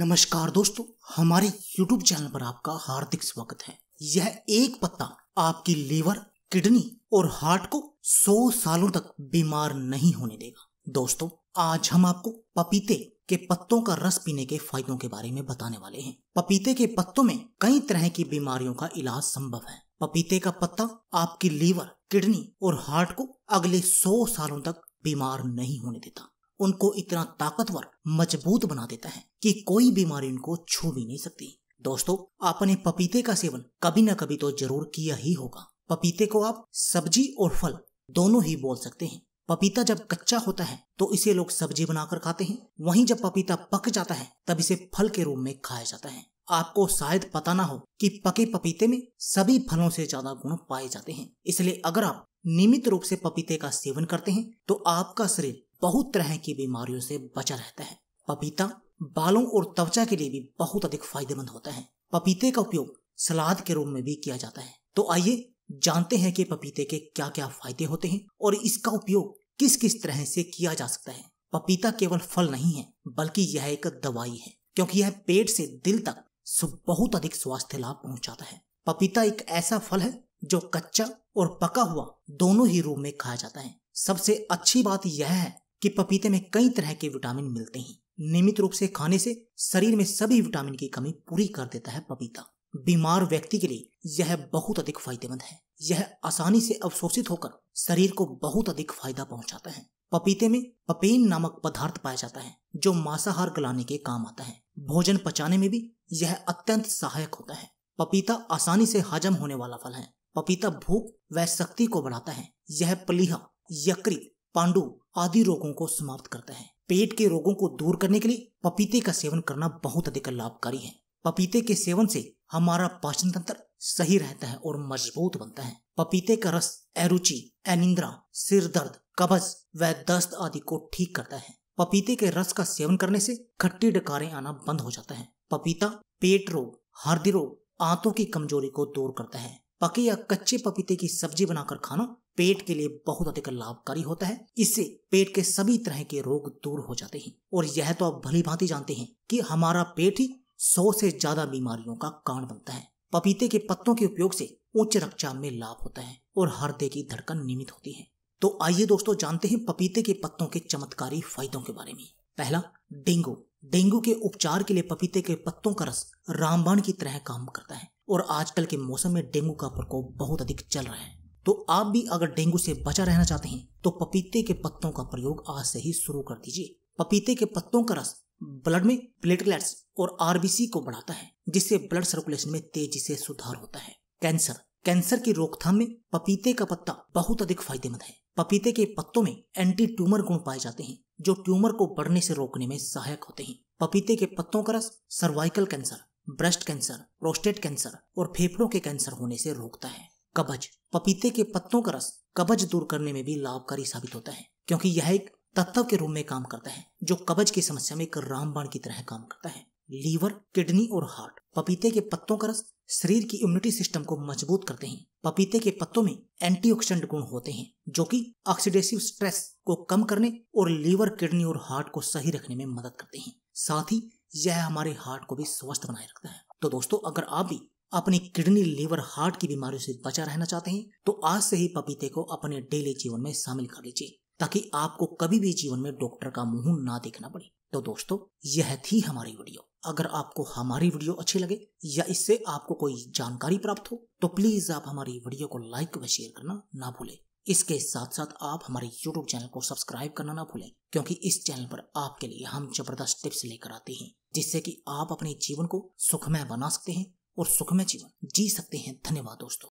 नमस्कार दोस्तों हमारे YouTube चैनल पर आपका हार्दिक स्वागत है यह एक पत्ता आपकी लीवर किडनी और हार्ट को 100 सालों तक बीमार नहीं होने देगा दोस्तों आज हम आपको पपीते के पत्तों का रस पीने के फायदों के बारे में बताने वाले हैं पपीते के पत्तों में कई तरह की बीमारियों का इलाज संभव है पपीते का पत्ता आपकी लीवर किडनी और हार्ट को अगले सौ सालों तक बीमार नहीं होने देता उनको इतना ताकतवर मजबूत बना देता है कि कोई बीमारी उनको छू भी नहीं सकती दोस्तों आपने पपीते का सेवन कभी न कभी तो जरूर किया ही होगा पपीते को आप सब्जी और फल दोनों ही बोल सकते हैं पपीता जब कच्चा होता है तो इसे लोग सब्जी बनाकर खाते हैं वहीं जब पपीता पक जाता है तब इसे फल के रूप में खाया जाता है आपको शायद पता ना हो कि पके पपीते में सभी फलों से ज्यादा गुण पाए जाते हैं इसलिए अगर आप नियमित रूप से पपीते का सेवन करते हैं तो आपका शरीर बहुत तरह की बीमारियों से बचा रहता है पपीता बालों और त्वचा के लिए भी बहुत अधिक फायदेमंद होता है पपीते का उपयोग सलाद के रूप में भी किया जाता है तो आइए जानते हैं कि पपीते के क्या क्या फायदे होते हैं और इसका उपयोग किस किस तरह से किया जा सकता है पपीता केवल फल नहीं है बल्कि यह एक दवाई है क्योंकि यह पेट से दिल तक बहुत अधिक स्वास्थ्य लाभ पहुंचाता है पपीता एक ऐसा फल है जो कच्चा और पका हुआ दोनों ही रूप में खाया जाता है सबसे अच्छी बात यह है कि पपीते में कई तरह के विटामिन मिलते हैं नियमित रूप से खाने से शरीर में सभी विटामिन की कमी पूरी कर देता है पपीता बीमार व्यक्ति के लिए यह बहुत अधिक फायदेमंद है यह आसानी से अवशोषित होकर शरीर को बहुत अधिक फायदा पहुंचाता है पपीते में पपेन नामक पदार्थ पाया जाता है जो मांसाहार गलाने के काम आता है भोजन पचाने में भी यह अत्यंत सहायक होता है पपीता आसानी से हजम होने वाला फल है पपीता भूख व शक्ति को बढ़ाता है यह पलीहा यकृत पांडु आदि रोगों को समाप्त करता है पेट के रोगों को दूर करने के लिए पपीते का सेवन करना बहुत अधिक लाभकारी है पपीते के सेवन से हमारा पाचन तंत्र सही रहता है और मजबूत बनता है पपीते का रस एरुचि अनिंद्रा सिर दर्द कब्ज व दस्त आदि को ठीक करता है पपीते के रस का सेवन करने से खट्टी डकारें आना बंद हो जाता है पपीता पेट रोग हृदय रोग आंतों की कमजोरी को दूर करता है पके या कच्चे पपीते की सब्जी बनाकर खाना पेट के लिए बहुत अधिक लाभकारी होता है इससे पेट के सभी तरह के रोग दूर हो जाते हैं और यह तो आप भली भांति जानते हैं कि हमारा पेट ही सौ से ज्यादा बीमारियों का कारण बनता है पपीते के पत्तों के उपयोग से उच्च रक्तचाप में लाभ होता है और हृदय की धड़कन नियमित होती है तो आइए दोस्तों जानते हैं पपीते के पत्तों के चमत्कारी फायदों के बारे में पहला डेंगू डेंगू के उपचार के लिए पपीते के पत्तों का रस रामबाण की तरह काम करता है और आजकल के मौसम में डेंगू का प्रकोप बहुत अधिक चल रहा है तो आप भी अगर डेंगू से बचा रहना चाहते हैं तो पपीते के पत्तों का प्रयोग आज से ही शुरू कर दीजिए पपीते के पत्तों का रस ब्लड में प्लेटलेट्स और आरबीसी को बढ़ाता है जिससे ब्लड सर्कुलेशन में तेजी से सुधार होता है कैंसर कैंसर की रोकथाम में पपीते का पत्ता बहुत अधिक फायदेमंद है पपीते के पत्तों में एंटी ट्यूमर गुण पाए जाते हैं जो ट्यूमर को बढ़ने से रोकने में सहायक होते हैं पपीते के पत्तों का रस cervical cancer breast cancer prostate cancer और फेफड़ों के कैंसर होने से रोकता है कबज पपीते के पत्तों का रस कबज दूर करने में भी लाभकारी साबित होता है क्योंकि यह एक तत्व के रूप में काम करता है जो कबज की समस्या में एक रामबाण की तरह काम करता है लीवर किडनी और हार्ट पपीते के पत्तों का रस शरीर की इम्यूनिटी सिस्टम को मजबूत करते हैं पपीते के पत्तों में एंटीऑक्सीडेंट गुण होते हैं जो कि ऑक्सीडेसिव स्ट्रेस को कम करने और लीवर किडनी और हार्ट को सही रखने में मदद करते हैं साथ ही यह हमारे हार्ट को भी स्वस्थ बनाए रखता है तो दोस्तों अगर आप भी अपनी किडनी लीवर हार्ट की बीमारियों से बचा रहना चाहते हैं तो आज से ही पपीते को अपने डेली जीवन में शामिल कर लीजिए ताकि आपको कभी भी जीवन में डॉक्टर का मुंह ना देखना पड़े तो दोस्तों यह थी हमारी वीडियो अगर आपको हमारी वीडियो अच्छी लगे या इससे आपको कोई जानकारी प्राप्त हो तो प्लीज आप हमारी वीडियो को लाइक व शेयर करना ना भूलें इसके साथ साथ आप हमारे YouTube चैनल को सब्सक्राइब करना ना भूलें क्योंकि इस चैनल पर आपके लिए हम जबरदस्त टिप्स लेकर आते हैं जिससे कि आप अपने जीवन को सुखमय बना सकते हैं और सुखमय जीवन जी सकते हैं धन्यवाद दोस्तों